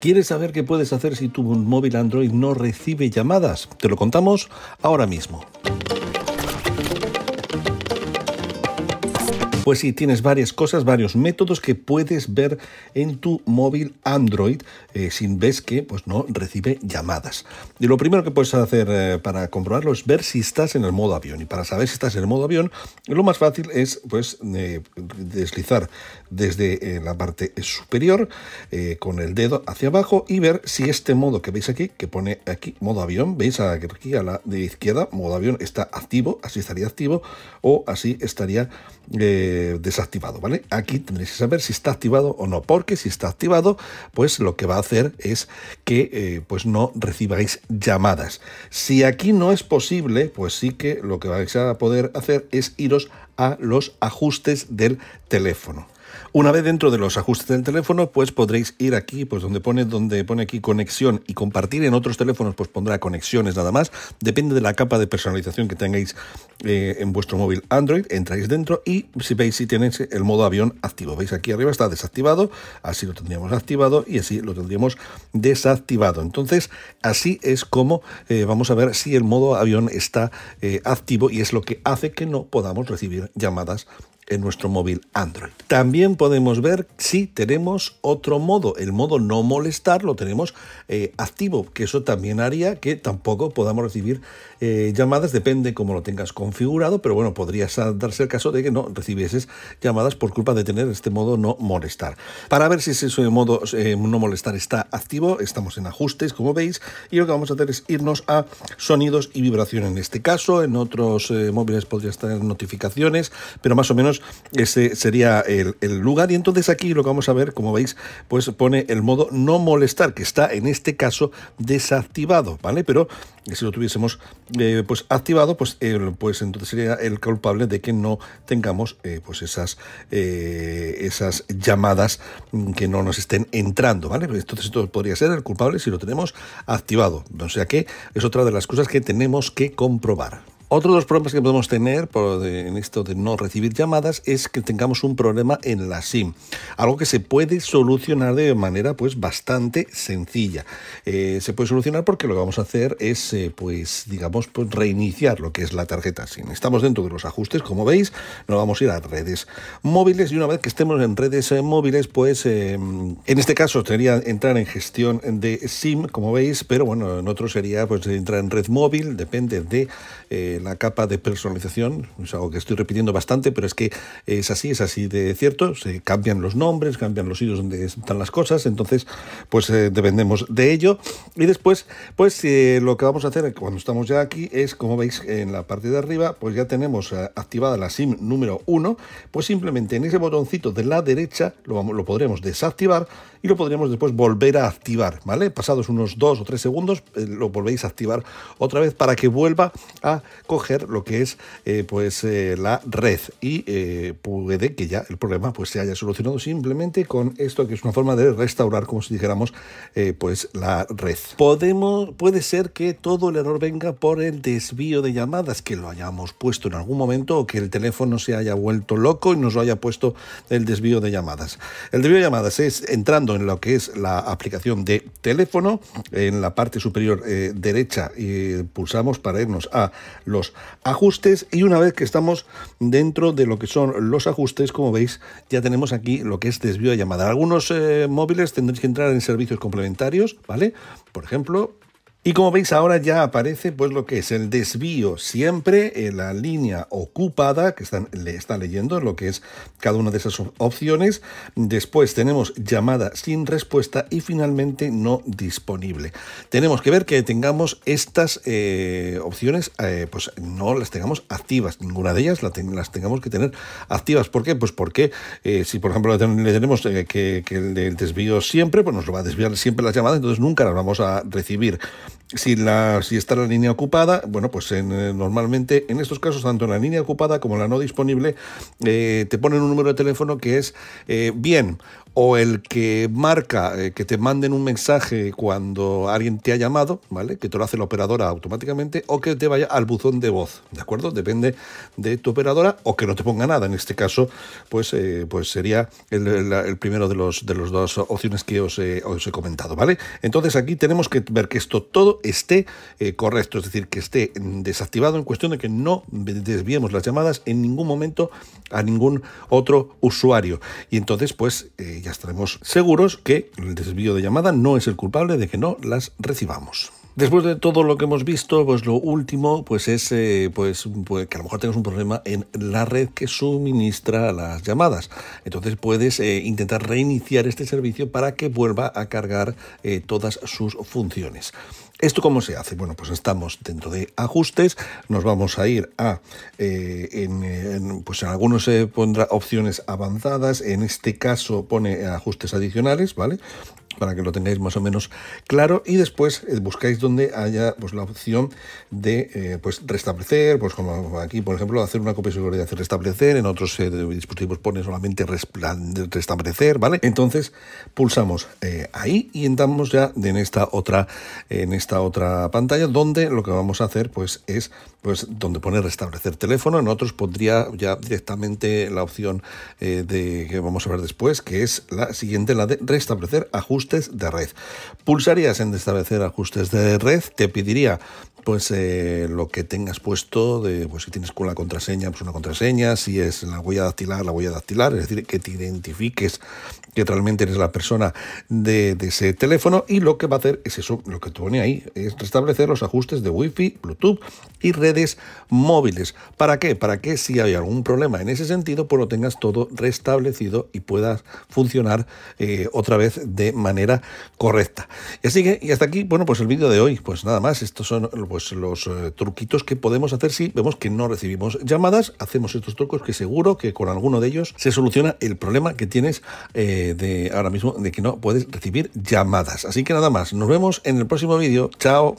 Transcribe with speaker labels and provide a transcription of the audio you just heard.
Speaker 1: ¿Quieres saber qué puedes hacer si tu móvil Android no recibe llamadas? Te lo contamos ahora mismo. Pues sí, tienes varias cosas, varios métodos que puedes ver en tu móvil Android eh, sin ves que pues no recibe llamadas. Y lo primero que puedes hacer eh, para comprobarlo es ver si estás en el modo avión. Y para saber si estás en el modo avión, lo más fácil es pues eh, deslizar desde la parte superior con el dedo hacia abajo y ver si este modo que veis aquí, que pone aquí modo avión, veis aquí a la de izquierda, modo avión está activo, así estaría activo o así estaría desactivado, ¿vale? Aquí tendréis que saber si está activado o no, porque si está activado, pues lo que va a hacer es que eh, pues no recibáis llamadas. Si aquí no es posible, pues sí que lo que vais a poder hacer es iros a los ajustes del teléfono. Una vez dentro de los ajustes del teléfono, pues podréis ir aquí, pues donde pone, donde pone aquí conexión y compartir en otros teléfonos, pues pondrá conexiones nada más. Depende de la capa de personalización que tengáis eh, en vuestro móvil Android. Entráis dentro y si veis si tenéis el modo avión activo. Veis aquí arriba está desactivado, así lo tendríamos activado y así lo tendríamos desactivado. Entonces, así es como eh, vamos a ver si el modo avión está eh, activo y es lo que hace que no podamos recibir llamadas en nuestro móvil Android. También podemos ver si tenemos otro modo, el modo no molestar lo tenemos eh, activo, que eso también haría que tampoco podamos recibir eh, llamadas, depende cómo lo tengas configurado, pero bueno, podría darse el caso de que no recibieses llamadas por culpa de tener este modo no molestar. Para ver si ese modo eh, no molestar está activo, estamos en ajustes, como veis, y lo que vamos a hacer es irnos a sonidos y vibración en este caso, en otros móviles podría estar notificaciones, pero más o menos ese sería el, lugar. Y entonces aquí lo que vamos a ver, como veis, pues pone el modo no molestar, que está en este caso desactivado, ¿vale? Pero si lo tuviésemos eh, pues activado, pues, pues entonces sería el culpable de que no tengamos eh, pues esas, eh, esas llamadas que no nos estén entrando, ¿vale? Entonces esto podría ser el culpable si lo tenemos activado. O sea que es otra de las cosas que tenemos que comprobar. Otro de los problemas que podemos tener en esto de no recibir llamadas es que tengamos un problema en la SIM, algo que se puede solucionar de manera pues bastante sencilla. Eh, se puede solucionar porque lo que vamos a hacer es eh, pues digamos pues reiniciar lo que es la tarjeta SIM. Estamos dentro de los ajustes, como veis, nos vamos a ir a redes móviles y una vez que estemos en redes eh, móviles, pues en este caso sería entrar en gestión de SIM, como veis, pero bueno, en otro sería pues entrar en red móvil, depende de la capa de personalización, es algo que estoy repitiendo bastante, pero es que es así, es así de cierto, se cambian los nombres, cambian los sitios donde están las cosas, entonces pues eh, dependemos de ello. Y después, pues eh, lo que vamos a hacer cuando estamos ya aquí es, como veis en la parte de arriba, pues ya tenemos eh, activada la SIM número 1, pues simplemente en ese botoncito de la derecha lo, lo podremos desactivar y lo podremos después volver a activar, ¿vale? Pasados unos 2 o 3 segundos lo volvéis a activar otra vez para que vuelva a coger lo que es eh, pues eh, la red y eh, puede que ya el problema pues se haya solucionado simplemente con esto que es una forma de restaurar como si dijéramos pues la red podemos puede ser que todo el error venga por el desvío de llamadas que lo hayamos puesto en algún momento o que el teléfono se haya vuelto loco y nos lo haya puesto el desvío de llamadas el desvío de llamadas es entrando en lo que es la aplicación de teléfono en la parte superior derecha y pulsamos para irnos a los ajustes y una vez que estamos dentro de lo que son los ajustes, como veis, ya tenemos aquí lo que es desvío de llamada. Algunos eh, móviles tendréis que entrar en servicios complementarios, ¿vale? Por ejemplo, y como veis ahora ya aparece pues lo que es el desvío siempre en eh, la línea ocupada que están, le está leyendo lo que es cada una de esas opciones. Después tenemos llamada sin respuesta y finalmente no disponible. Tenemos que ver que tengamos estas eh, opciones, eh, pues no las tengamos activas, ninguna de ellas las tengamos que tener activas. ¿Por qué? Pues porque si por ejemplo le tenemos que, el, desvío siempre, pues nos lo va a desviar siempre las llamadas, entonces nunca las vamos a recibir si, la, si está la línea ocupada, bueno, pues en, eh, normalmente en estos casos, tanto la línea ocupada como la no disponible, eh, te ponen un número de teléfono que es eh, bien o el que marca eh, que te manden un mensaje cuando alguien te ha llamado, ¿vale? Que te lo hace la operadora automáticamente o que te vaya al buzón de voz, ¿de acuerdo? Depende de tu operadora o que no te ponga nada. En este caso, pues, eh, pues sería el, primero de los de los dos opciones que os, he comentado, ¿vale? Entonces aquí tenemos que ver que esto todo esté eh, correcto, es decir, que esté desactivado en cuestión de que no desviemos las llamadas en ningún momento a ningún otro usuario. Y entonces, pues ya estaremos seguros que el desvío de llamada no es el culpable de que no las recibamos. Después de todo lo que hemos visto, pues lo último, pues es eh, pues, pues, que a lo mejor tengas un problema en la red que suministra las llamadas. Entonces puedes eh, intentar reiniciar este servicio para que vuelva a cargar eh, todas sus funciones. ¿Esto cómo se hace? Bueno, pues estamos dentro de ajustes, nos vamos a ir a, pues en algunos se pondrá opciones avanzadas, en este caso pone ajustes adicionales, ¿vale? para que lo tengáis más o menos claro y después eh, buscáis donde haya pues, la opción de eh, pues, restablecer, pues como aquí por ejemplo hacer una copia de seguridad y restablecer, en otros eh, dispositivos pone solamente restablecer, ¿vale? Entonces pulsamos ahí y entramos ya en esta otra en esta otra pantalla donde lo que vamos a hacer pues es pues donde pone restablecer teléfono, en otros pondría ya directamente la opción de que vamos a ver después, que es la siguiente, la de restablecer ajustes de red. Pulsarías en establecer ajustes de red, te pediría pues lo que tengas puesto, de, pues si tienes con la contraseña, pues una contraseña, si es la huella dactilar, la huella dactilar, es decir, que te identifiques que realmente eres la persona de, ese teléfono y lo que va a hacer es eso, lo que te pone ahí, es restablecer los ajustes de Wi-Fi, Bluetooth y redes móviles. ¿Para qué? Para que si hay algún problema en ese sentido, pues lo tengas todo restablecido y puedas funcionar eh, otra vez de manera correcta. Y así que, y hasta aquí, bueno, pues el vídeo de hoy, pues nada más, estos son... los pues, pues los eh, truquitos que podemos hacer si vemos que no recibimos llamadas, hacemos estos trucos que seguro que con alguno de ellos se soluciona el problema que tienes eh, de ahora mismo de que no puedes recibir llamadas. Así que nada más, nos vemos en el próximo vídeo. Chao.